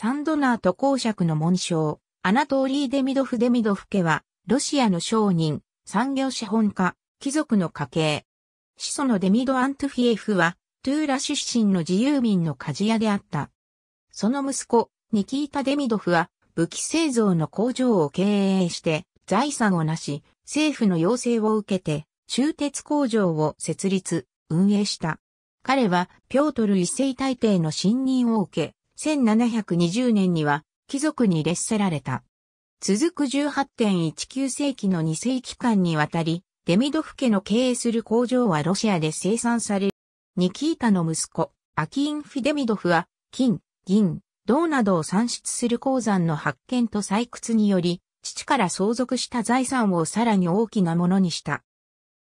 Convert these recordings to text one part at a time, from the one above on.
サンドナーと公爵の紋章、アナトーリー・デミドフ・デミドフ家は、ロシアの商人、産業資本家、貴族の家系。始祖のデミド・アントフィエフは、トゥーラ出身の自由民の鍛冶屋であった。その息子、ニキータ・デミドフは、武器製造の工場を経営して、財産をなし、政府の要請を受けて、鋳鉄工場を設立、運営した。彼は、ピョートル一世大帝の信任を受け、1720年には貴族に列せられた。続く18.19世紀の2世紀間にわたり、デミドフ家の経営する工場はロシアで生産される。ニキータの息子、アキインフィデミドフは、金、銀、銅などを産出する鉱山の発見と採掘により、父から相続した財産をさらに大きなものにした。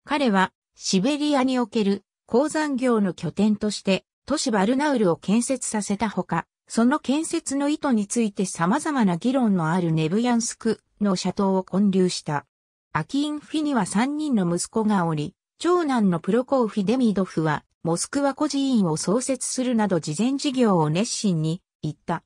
彼は、シベリアにおける鉱山業の拠点として、都市バルナウルを建設させたほか、その建設の意図について様々な議論のあるネブヤンスクの社頭を建立した。アキインフィには3人の息子がおり、長男のプロコーフィ・デミドフは、モスクワ孤児院を創設するなど事前事業を熱心に言った。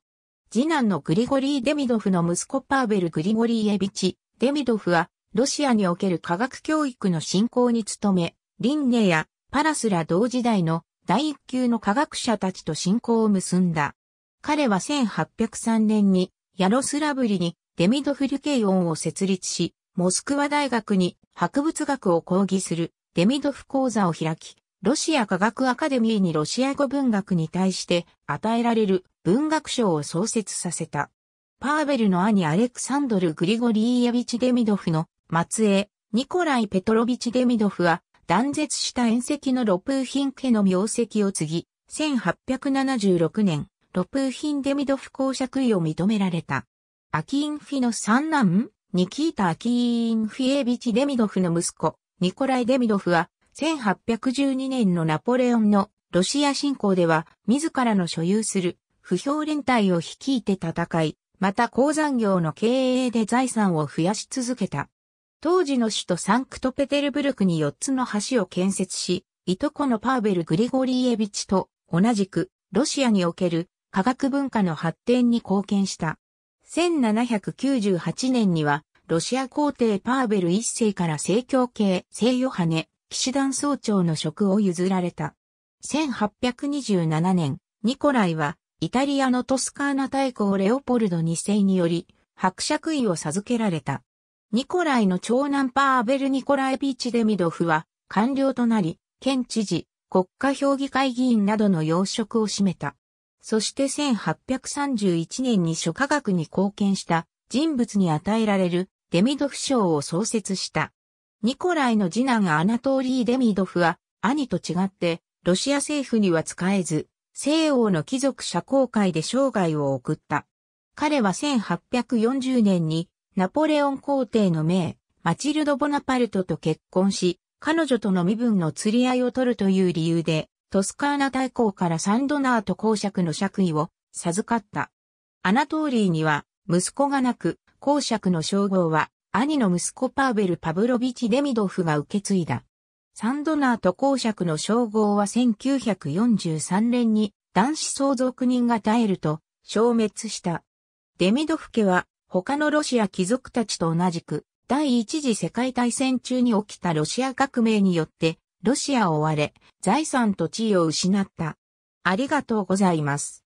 次男のグリゴリー・デミドフの息子パーベル・グリゴリーエビチ、デミドフは、ロシアにおける科学教育の振興に努め、リンネやパラスら同時代の第一級の科学者たちと信仰を結んだ。彼は1803年にヤロスラブリにデミドフリュケイオンを設立し、モスクワ大学に博物学を講義するデミドフ講座を開き、ロシア科学アカデミーにロシア語文学に対して与えられる文学賞を創設させた。パーベルの兄アレクサンドル・グリゴリーヤビチ・デミドフの末裔、ニコライ・ペトロビチ・デミドフは断絶した縁石のロプーヒン家の名跡を継ぎ、1876年、ロプーヒンデミドフ公爵位を認められた。アキーンフィの三男、ニキータ・アキーンフィエビチ・デミドフの息子、ニコライ・デミドフは、1812年のナポレオンのロシア侵攻では、自らの所有する不評連隊を率いて戦い、また鉱山業の経営で財産を増やし続けた。当時の首都サンクトペテルブルクに4つの橋を建設し、いとこのパーベル・グリゴリーエビチと同じくロシアにおける科学文化の発展に貢献した。1798年には、ロシア皇帝パーベル一世から正教系聖ヨハネ、騎士団総長の職を譲られた。1827年、ニコライは、イタリアのトスカーナ大公レオポルド二世により、伯爵位を授けられた。ニコライの長男パーベル・ニコライビーチ・デミドフは、官僚となり、県知事、国家評議会議員などの要職を占めた。そして1831年に諸科学に貢献した人物に与えられるデミドフ賞を創設した。ニコライの次男アナトーリー・デミドフは兄と違ってロシア政府には使えず西欧の貴族社交界で生涯を送った。彼は1840年にナポレオン皇帝の名マチルド・ボナパルトと結婚し、彼女との身分の釣り合いを取るという理由で、トスカーナ大公からサンドナート公爵の爵位を授かった。アナトーリーには息子がなく、公爵の称号は兄の息子パーベル・パブロビチ・デミドフが受け継いだ。サンドナート公爵の称号は1943年に男子相続人が耐えると消滅した。デミドフ家は他のロシア貴族たちと同じく第一次世界大戦中に起きたロシア革命によってロシアを追われ、財産と地位を失った。ありがとうございます。